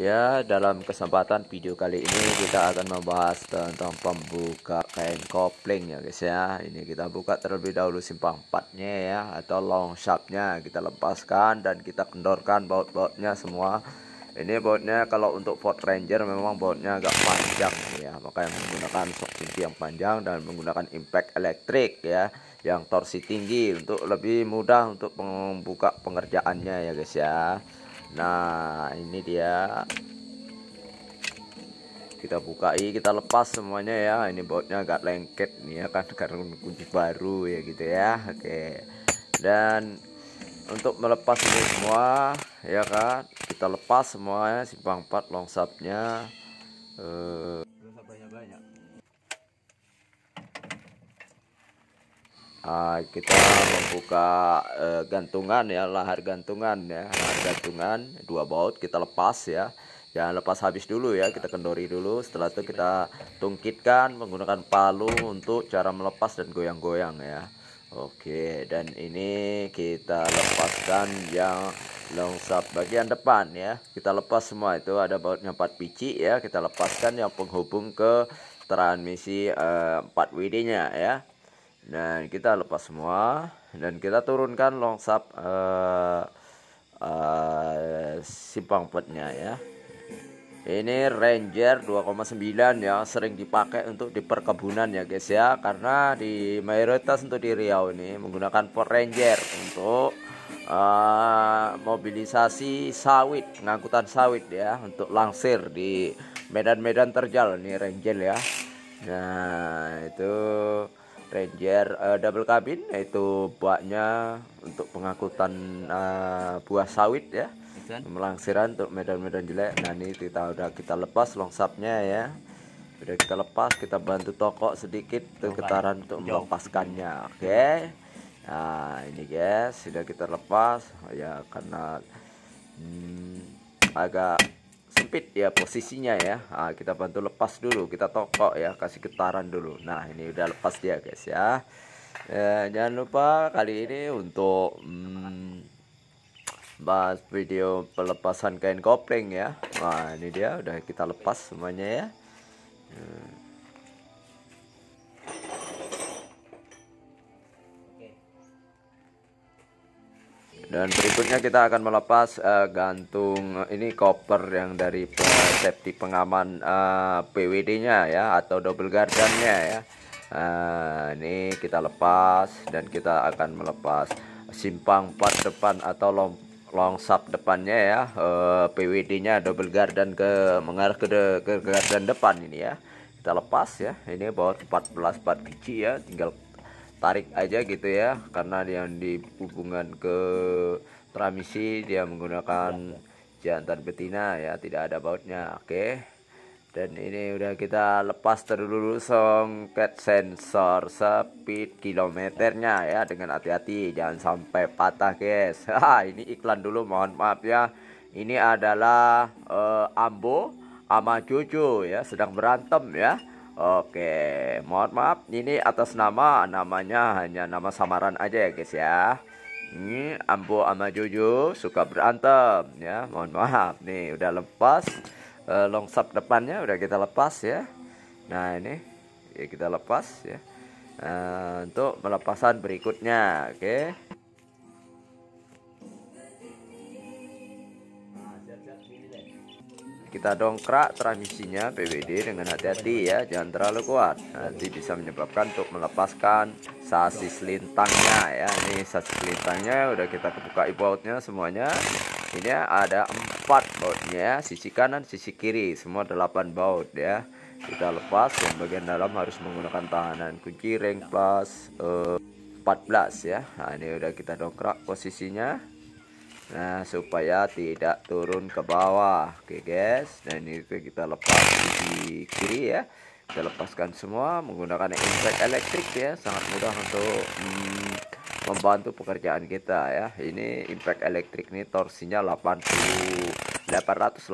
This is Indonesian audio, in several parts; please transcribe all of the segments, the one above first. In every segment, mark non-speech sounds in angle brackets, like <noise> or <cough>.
Ya, dalam kesempatan video kali ini kita akan membahas tentang pembuka kain kopling ya guys ya. Ini kita buka terlebih dahulu simpang 4-nya ya atau long shaft-nya kita lepaskan dan kita kendorkan baut-bautnya semua. Ini bautnya kalau untuk Ford Ranger memang bautnya agak panjang ya, makanya menggunakan sok inti yang panjang dan menggunakan impact elektrik ya yang torsi tinggi untuk lebih mudah untuk membuka pengerjaannya ya guys ya nah ini dia kita buka i kita lepas semuanya ya ini bautnya agak lengket nih ya kan karena kunci baru ya gitu ya oke dan untuk melepas ini semua ya kan kita lepas semuanya simpang 4 longsapnya eh banyak-banyak uh, kita membuka uh, gantungan ya lahar gantungan ya lahar gantungan dua baut kita lepas ya jangan lepas habis dulu ya kita kendori dulu setelah itu kita tungkitkan menggunakan palu untuk cara melepas dan goyang-goyang ya Oke dan ini kita lepaskan yang longsap bagian depan ya kita lepas semua itu ada bautnya empat pici ya kita lepaskan yang penghubung ke transmisi uh, eh, 4WD nya ya dan kita lepas semua dan kita turunkan longsap uh, uh, simpang petnya ya ini Ranger 2,9 ya sering dipakai untuk di perkebunan ya guys ya karena di mayoritas untuk di Riau ini menggunakan port Ranger untuk uh, mobilisasi sawit pengangkutan sawit ya untuk langsir di medan-medan terjal nih Ranger ya nah itu Ranger uh, double cabin yaitu buatnya untuk pengangkutan uh, buah sawit ya kan? melangsiran untuk medan-medan jelek nah ini kita udah kita lepas longsapnya ya udah kita lepas kita bantu toko sedikit untuk getaran untuk melepaskannya oke okay? nah ini guys sudah kita lepas ya karena hmm, agak sempit ya posisinya ya nah, kita bantu lepas dulu kita tokok ya kasih getaran dulu nah ini udah lepas dia guys ya eh, jangan lupa kali ini untuk hmm, bahas video pelepasan kain kopling ya nah ini dia udah kita lepas semuanya ya hmm. dan berikutnya kita akan melepas uh, gantung eh, ini koper yang dari safety pengaman uh, eh, PWD nya ya atau double garden nya ya uh, ini kita lepas dan kita akan melepas simpang part depan atau long long sub depannya ya uh, PWD nya double garden ke mengarah ke, de, ke garden depan ini ya kita lepas ya ini bawa 14 part kecil ya tinggal tarik aja gitu ya karena yang dihubungan ke transmisi dia menggunakan jantan betina ya tidak ada bautnya oke dan ini udah kita lepas song songket sensor speed kilometernya ya dengan hati-hati jangan sampai patah guys <laughs> ah, ini iklan dulu mohon maaf ya ini adalah uh, Ambo ama cucu ya sedang berantem ya Oke, mohon maaf ini atas nama namanya hanya nama samaran aja ya guys ya. Ini Ambo sama Jojo suka berantem ya. Mohon maaf nih udah lepas uh, longsap depannya udah kita lepas ya. Nah, ini ya kita lepas ya. Uh, untuk melepasan berikutnya, oke. Okay. kita dongkrak transmisinya PWD dengan hati-hati ya jangan terlalu kuat nanti bisa menyebabkan untuk melepaskan sasis lintangnya ya ini sasis lintangnya udah kita buka bautnya semuanya ini ya, ada empat bautnya ya. sisi kanan sisi kiri semua delapan baut ya kita lepas yang bagian dalam harus menggunakan tahanan kunci ring plus uh, eh, 14 ya nah, ini udah kita dongkrak posisinya nah supaya tidak turun ke bawah oke okay, guys dan nah, ini kita lepas di kiri ya kita lepaskan semua menggunakan impact elektrik ya sangat mudah untuk hmm, membantu pekerjaan kita ya ini impact elektrik nih torsinya 80 880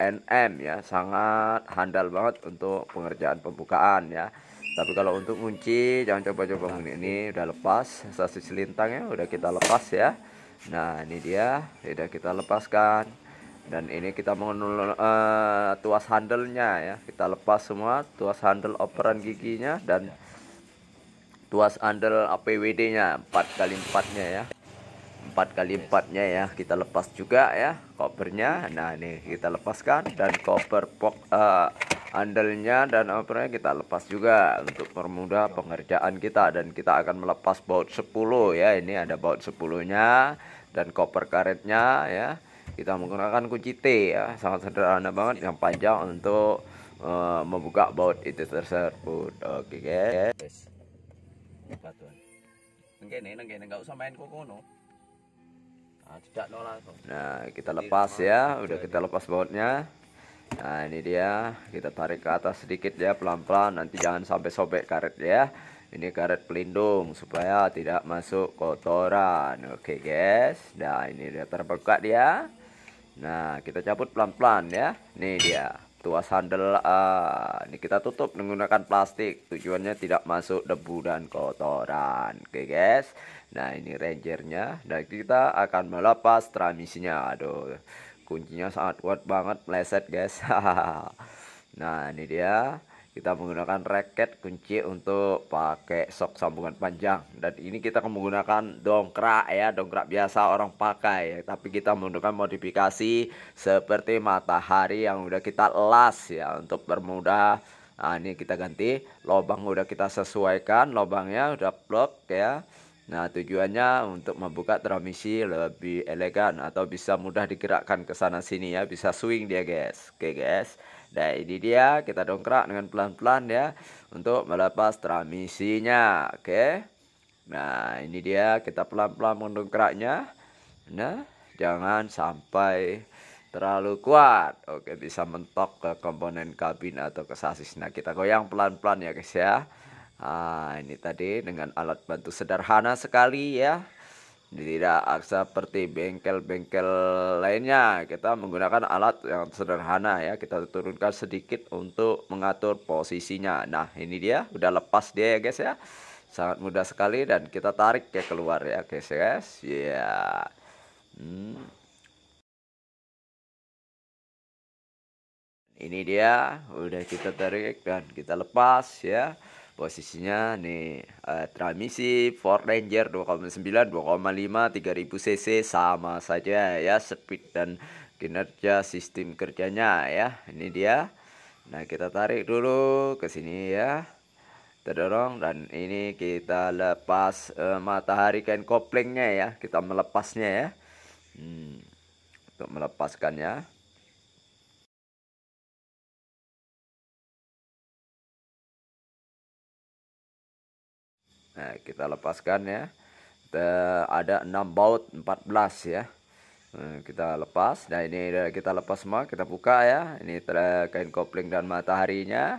nm ya sangat handal banget untuk pengerjaan pembukaan ya tapi kalau untuk kunci jangan coba-coba ini udah lepas Sasis lintangnya udah kita lepas ya nah ini dia sudah kita lepaskan dan ini kita mengenul uh, tuas handlenya ya kita lepas semua tuas handle operan giginya dan tuas handle APWD nya 4 kali 4 nya ya 4 kali 4 nya ya kita lepas juga ya kopernya nah ini kita lepaskan dan koper pok uh, handalnya dan opernya kita lepas juga untuk permudah pengerjaan kita dan kita akan melepas baut 10 ya ini ada baut 10 nya dan koper karetnya ya kita menggunakan kunci T ya sangat sederhana banget yang panjang untuk uh, membuka baut itu tersebut oke okay, guys ah, nah kita lepas ya udah kita lepas bautnya Nah ini dia kita tarik ke atas sedikit ya pelan-pelan nanti jangan sampai sobek karet ya Ini karet pelindung supaya tidak masuk kotoran Oke guys Nah ini dia terbuka dia Nah kita cabut pelan-pelan ya ini dia tuas handle uh, ah, ini kita tutup menggunakan plastik tujuannya tidak masuk debu dan kotoran oke okay, guys nah ini rangernya dan kita akan melepas transmisinya aduh kuncinya sangat kuat banget meleset guys <laughs> nah ini dia kita menggunakan raket kunci untuk pakai sok sambungan panjang dan ini kita menggunakan dongkrak ya dongkrak biasa orang pakai tapi kita menggunakan modifikasi seperti matahari yang udah kita las ya untuk bermudah nah ini kita ganti lubang udah kita sesuaikan lubangnya udah blok ya Nah, tujuannya untuk membuka transmisi lebih elegan atau bisa mudah digerakkan ke sana sini ya, bisa swing dia, guys. Oke, guys. Nah, ini dia kita dongkrak dengan pelan-pelan ya untuk melepas transmisinya, oke. Nah, ini dia kita pelan-pelan mendongkraknya. Nah, jangan sampai terlalu kuat. Oke, bisa mentok ke komponen kabin atau ke sasis. Nah, kita goyang pelan-pelan ya, guys ya. Ah ini tadi dengan alat bantu sederhana sekali ya. Tidak seperti bengkel-bengkel lainnya, kita menggunakan alat yang sederhana ya. Kita turunkan sedikit untuk mengatur posisinya. Nah, ini dia, udah lepas dia ya guys ya. Sangat mudah sekali dan kita tarik ya keluar ya guys ya, guys. Ya. Yeah. Hmm. Ini dia, udah kita tarik dan kita lepas ya. Posisinya nih uh, eh, transmisi Ford Ranger 2,9, 2,5, 3000 cc sama saja ya speed dan kinerja sistem kerjanya ya. Ini dia. Nah, kita tarik dulu ke sini ya. Terdorong dan ini kita lepas uh, matahari kain koplingnya ya. Kita melepasnya ya. Hmm, untuk melepaskannya Nah, kita lepaskan ya. Kita ada 6 baut 14 ya. Nah, kita lepas. Nah, ini kita lepas semua, kita buka ya. Ini kain kopling dan mataharinya.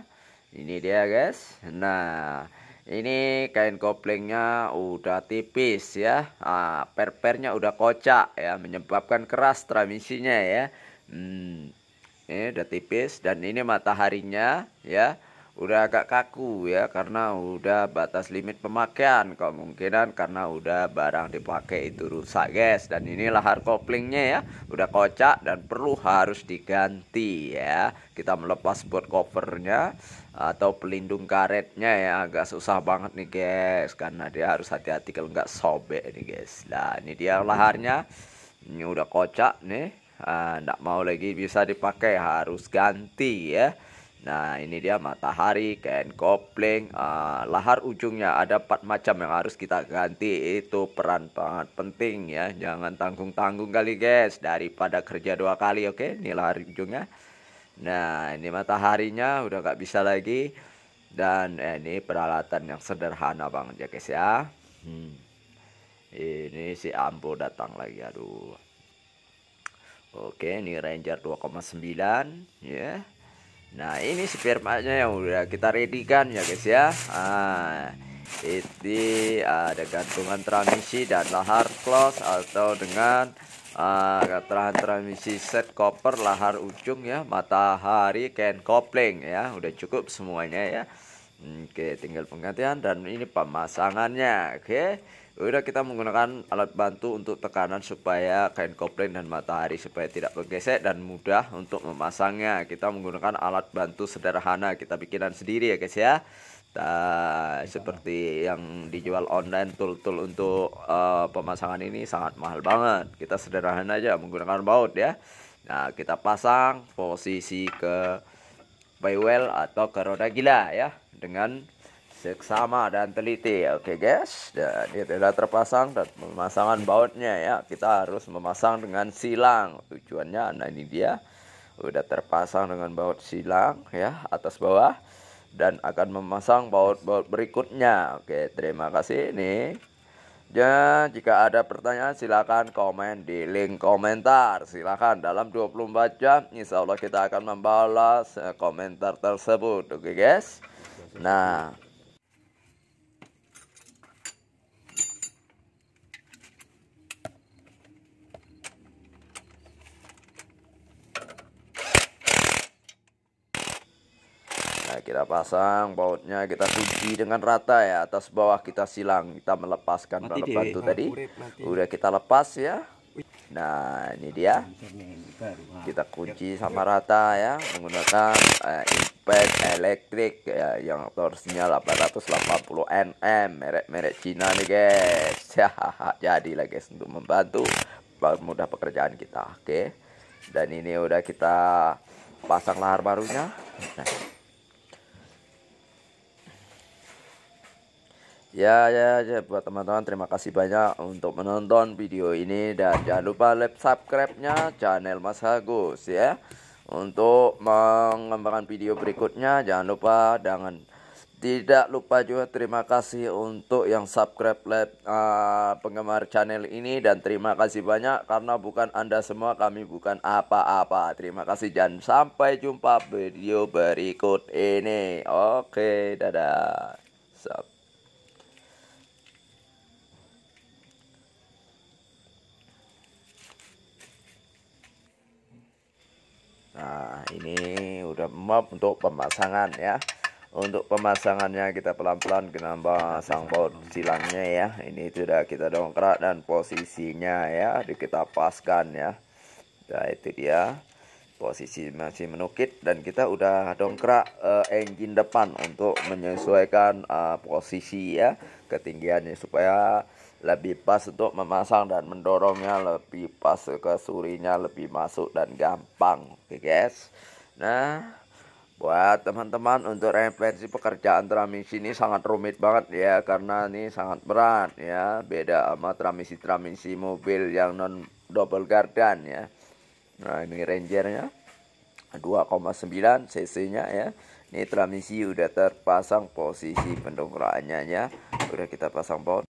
Ini dia, guys. Nah, ini kain koplingnya udah tipis ya. Ah, per-pernya udah kocak ya, menyebabkan keras transmisinya ya. Hmm. Ini udah tipis dan ini mataharinya ya udah agak kaku ya karena udah batas limit pemakaian kemungkinan karena udah barang dipakai itu rusak guys dan inilah hard koplingnya ya udah kocak dan perlu harus diganti ya kita melepas buat covernya atau pelindung karetnya ya agak susah banget nih guys karena dia harus hati-hati kalau nggak sobek nih guys nah ini dia laharnya ini udah kocak nih ah, nggak mau lagi bisa dipakai harus ganti ya Nah ini dia matahari, kain kopling, uh, lahar ujungnya ada empat macam yang harus kita ganti itu peran sangat penting ya jangan tanggung-tanggung kali guys daripada kerja dua kali oke okay? ini lahar ujungnya. Nah ini mataharinya udah nggak bisa lagi dan eh, ini peralatan yang sederhana bang ya guys ya. Hmm. Ini si Ambo datang lagi aduh. Oke ini Ranger 2,9 ya. Yeah. Nah ini partnya yang udah kita ready kan ya guys ya ah, Ini ada gantungan transmisi dan lahar close atau dengan uh, transmisi set koper lahar ujung ya matahari can kopling ya udah cukup semuanya ya Oke tinggal penggantian dan ini pemasangannya oke udah kita menggunakan alat bantu untuk tekanan supaya kain kopling dan matahari supaya tidak bergesek dan mudah untuk memasangnya kita menggunakan alat bantu sederhana kita bikinan sendiri ya guys ya Nah, seperti yang dijual online tool-tool untuk uh, pemasangan ini sangat mahal banget kita sederhana aja menggunakan baut ya nah kita pasang posisi ke baywell atau ke roda gila ya dengan seksama dan teliti oke okay, guys dan ini sudah terpasang dan pemasangan bautnya ya kita harus memasang dengan silang tujuannya nah ini dia sudah terpasang dengan baut silang ya atas bawah dan akan memasang baut-baut berikutnya oke okay, terima kasih ini Ya, jika ada pertanyaan silakan komen di link komentar. Silakan dalam 24 jam insya Allah kita akan membalas eh, komentar tersebut. Oke okay, guys. Nah, kita pasang bautnya kita kunci dengan rata ya atas bawah kita silang kita melepaskan bantu batu tadi udah kita lepas ya nah ini dia kita kunci sama rata ya menggunakan eh, impact elektrik ya, yang torsinya 880 nm merek-merek Cina nih guys <laughs> ya, jadi lah guys untuk membantu mudah pekerjaan kita oke okay? dan ini udah kita pasang lahar barunya nah Ya, ya, ya buat teman-teman terima kasih banyak untuk menonton video ini dan jangan lupa like subscribe-nya channel Mas Agus ya. Untuk mengembangkan video berikutnya jangan lupa dengan tidak lupa juga terima kasih untuk yang subscribe like, uh, ah, penggemar channel ini dan terima kasih banyak karena bukan Anda semua kami bukan apa-apa. Terima kasih dan sampai jumpa video berikut ini. Oke, dadah. Sub Nah, ini udah map untuk pemasangan ya. Untuk pemasangannya kita pelan-pelan kenapa baut silangnya ya. Ini sudah kita dongkrak dan posisinya ya di kita paskan ya. Nah, itu dia. Posisi masih menukit dan kita udah dongkrak uh, engine depan untuk menyesuaikan uh, posisi ya ketinggiannya supaya lebih pas untuk memasang dan mendorongnya lebih pas ke surinya lebih masuk dan gampang oke guys nah buat teman-teman untuk referensi pekerjaan transmisi ini sangat rumit banget ya karena ini sangat berat ya beda sama transmisi-transmisi mobil yang non double garden ya nah ini rangernya 2,9 cc nya ya ini transmisi udah terpasang posisi pendongkrakannya ya udah kita pasang baut